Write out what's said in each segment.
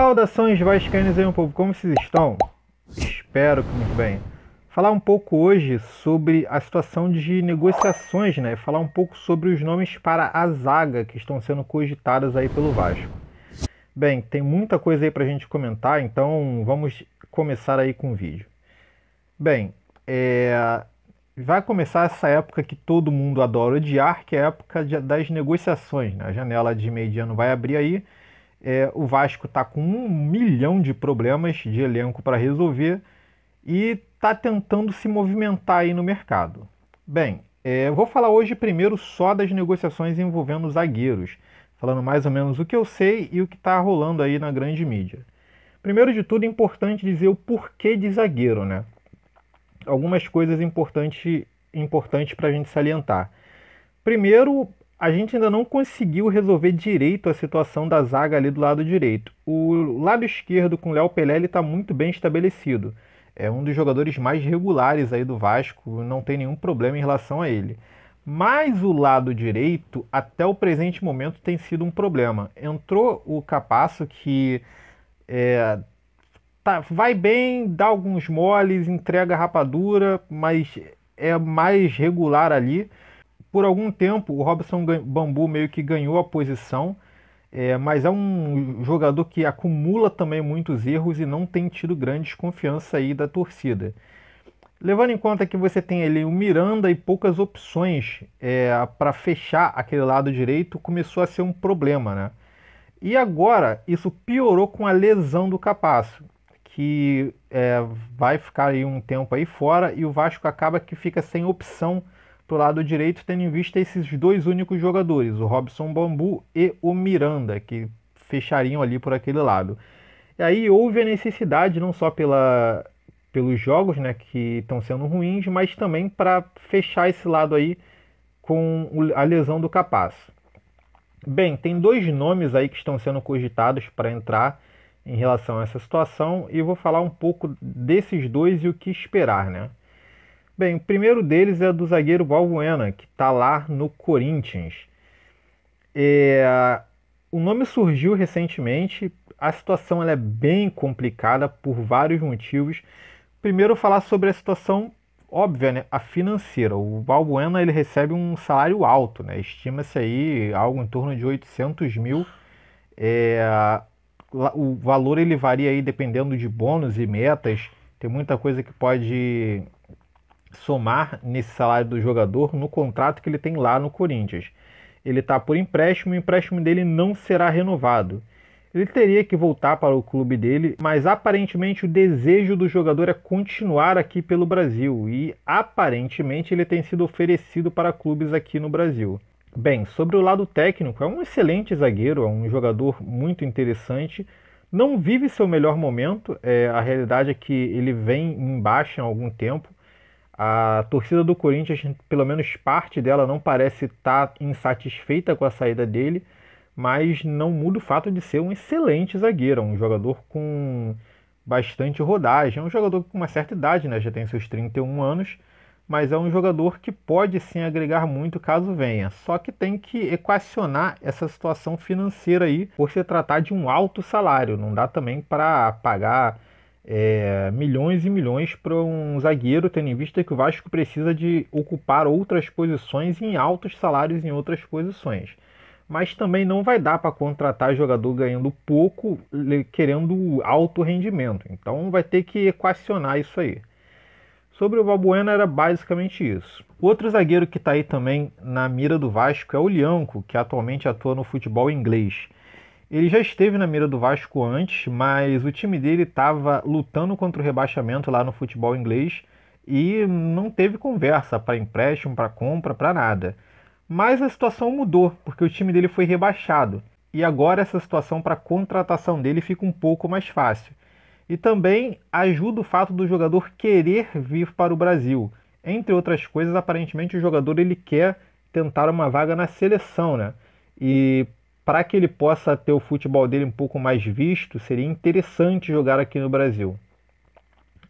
Saudações vascaínos aí um povo, como vocês estão? Espero que muito bem. Falar um pouco hoje sobre a situação de negociações, né? Falar um pouco sobre os nomes para a zaga que estão sendo cogitados aí pelo Vasco. Bem, tem muita coisa aí para a gente comentar, então vamos começar aí com o vídeo. Bem, é, vai começar essa época que todo mundo adora odiar, que é a época de, das negociações. Né? A janela de meio-dia não vai abrir aí é, o Vasco está com um milhão de problemas de elenco para resolver e está tentando se movimentar aí no mercado. Bem, é, vou falar hoje primeiro só das negociações envolvendo zagueiros, falando mais ou menos o que eu sei e o que está rolando aí na grande mídia. Primeiro de tudo, é importante dizer o porquê de zagueiro, né? Algumas coisas importantes importante para a gente salientar. Primeiro, a gente ainda não conseguiu resolver direito a situação da zaga ali do lado direito. O lado esquerdo com o Léo Pelé está muito bem estabelecido. É um dos jogadores mais regulares aí do Vasco, não tem nenhum problema em relação a ele. Mas o lado direito, até o presente momento, tem sido um problema. Entrou o Capasso que é, tá, vai bem, dá alguns moles, entrega rapadura, mas é mais regular ali por algum tempo o Robson Bambu meio que ganhou a posição, é, mas é um jogador que acumula também muitos erros e não tem tido grande desconfiança aí da torcida. Levando em conta que você tem ali o Miranda e poucas opções é, para fechar aquele lado direito, começou a ser um problema, né? E agora isso piorou com a lesão do Capasso, que é, vai ficar aí um tempo aí fora e o Vasco acaba que fica sem opção para lado direito, tendo em vista esses dois únicos jogadores, o Robson Bambu e o Miranda, que fechariam ali por aquele lado. E aí houve a necessidade, não só pela, pelos jogos né, que estão sendo ruins, mas também para fechar esse lado aí com a lesão do capaz. Bem, tem dois nomes aí que estão sendo cogitados para entrar em relação a essa situação e vou falar um pouco desses dois e o que esperar, né? Bem, o primeiro deles é do zagueiro Valbuena, que está lá no Corinthians. É, o nome surgiu recentemente, a situação ela é bem complicada por vários motivos. Primeiro, falar sobre a situação óbvia, né? a financeira. O Valbuena ele recebe um salário alto, né? estima-se aí algo em torno de 800 mil. É, o valor ele varia aí dependendo de bônus e metas. Tem muita coisa que pode somar nesse salário do jogador no contrato que ele tem lá no Corinthians. Ele está por empréstimo e o empréstimo dele não será renovado. Ele teria que voltar para o clube dele, mas aparentemente o desejo do jogador é continuar aqui pelo Brasil e aparentemente ele tem sido oferecido para clubes aqui no Brasil. Bem, sobre o lado técnico, é um excelente zagueiro, é um jogador muito interessante. Não vive seu melhor momento, é, a realidade é que ele vem em baixa há algum tempo, a torcida do Corinthians, pelo menos parte dela, não parece estar tá insatisfeita com a saída dele, mas não muda o fato de ser um excelente zagueiro, um jogador com bastante rodagem, é um jogador com uma certa idade, né? já tem seus 31 anos, mas é um jogador que pode sim agregar muito caso venha. Só que tem que equacionar essa situação financeira aí, por se tratar de um alto salário. Não dá também para pagar é, milhões e milhões para um zagueiro, tendo em vista que o Vasco precisa de ocupar outras posições em altos salários em outras posições. Mas também não vai dar para contratar jogador ganhando pouco, querendo alto rendimento. Então vai ter que equacionar isso aí. Sobre o Valbuena era basicamente isso. Outro zagueiro que está aí também na mira do Vasco é o Lianco, que atualmente atua no futebol inglês. Ele já esteve na mira do Vasco antes, mas o time dele estava lutando contra o rebaixamento lá no futebol inglês e não teve conversa para empréstimo, para compra, para nada. Mas a situação mudou, porque o time dele foi rebaixado. E agora essa situação para contratação dele fica um pouco mais fácil. E também ajuda o fato do jogador querer vir para o Brasil. Entre outras coisas, aparentemente o jogador ele quer tentar uma vaga na seleção, né? E para que ele possa ter o futebol dele um pouco mais visto, seria interessante jogar aqui no Brasil.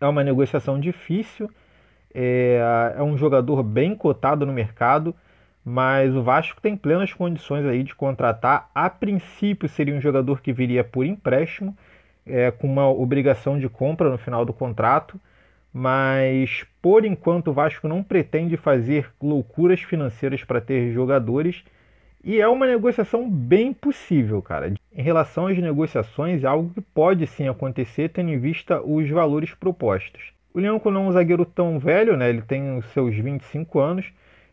É uma negociação difícil, é, é um jogador bem cotado no mercado, mas o Vasco tem plenas condições aí de contratar. A princípio seria um jogador que viria por empréstimo, é, com uma obrigação de compra no final do contrato, mas por enquanto o Vasco não pretende fazer loucuras financeiras para ter jogadores e é uma negociação bem possível, cara. Em relação às negociações, é algo que pode sim acontecer, tendo em vista os valores propostos. O Leonco não é um zagueiro tão velho, né? Ele tem os seus 25 anos.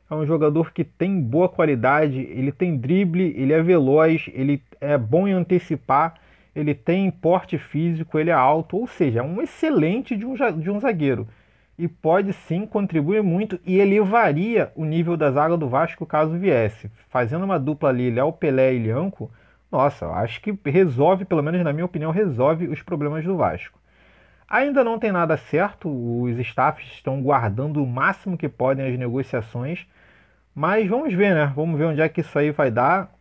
É um jogador que tem boa qualidade, ele tem drible, ele é veloz, ele é bom em antecipar, ele tem porte físico, ele é alto, ou seja, é um excelente de um, de um zagueiro e pode sim contribuir muito e elevaria o nível da zaga do Vasco caso viesse. Fazendo uma dupla ali, Léo Pelé e Lianco, nossa, acho que resolve, pelo menos na minha opinião, resolve os problemas do Vasco. Ainda não tem nada certo, os staffs estão guardando o máximo que podem as negociações, mas vamos ver, né? Vamos ver onde é que isso aí vai dar.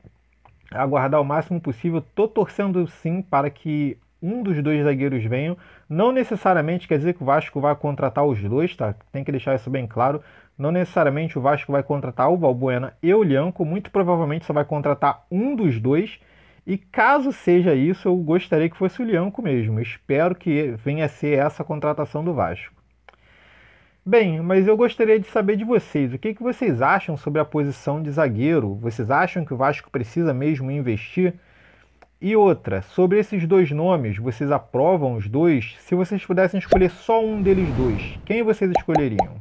Aguardar o máximo possível. Tô torcendo sim para que um dos dois zagueiros venham. Não necessariamente quer dizer que o Vasco vai contratar os dois, tá? Tem que deixar isso bem claro. Não necessariamente o Vasco vai contratar o Valbuena e o Lianco, muito provavelmente só vai contratar um dos dois. E caso seja isso, eu gostaria que fosse o Lianco mesmo. Espero que venha a ser essa a contratação do Vasco. Bem, mas eu gostaria de saber de vocês, o que, que vocês acham sobre a posição de zagueiro? Vocês acham que o Vasco precisa mesmo investir? E outra, sobre esses dois nomes, vocês aprovam os dois? Se vocês pudessem escolher só um deles dois, quem vocês escolheriam?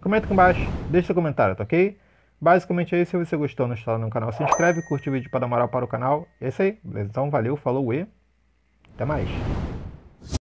Comenta aqui embaixo, deixa seu comentário, tá ok? Basicamente é isso, se você gostou, não está no canal, se inscreve, curte o vídeo para dar moral para o canal. É isso aí, beleza? Então valeu, falou e até mais.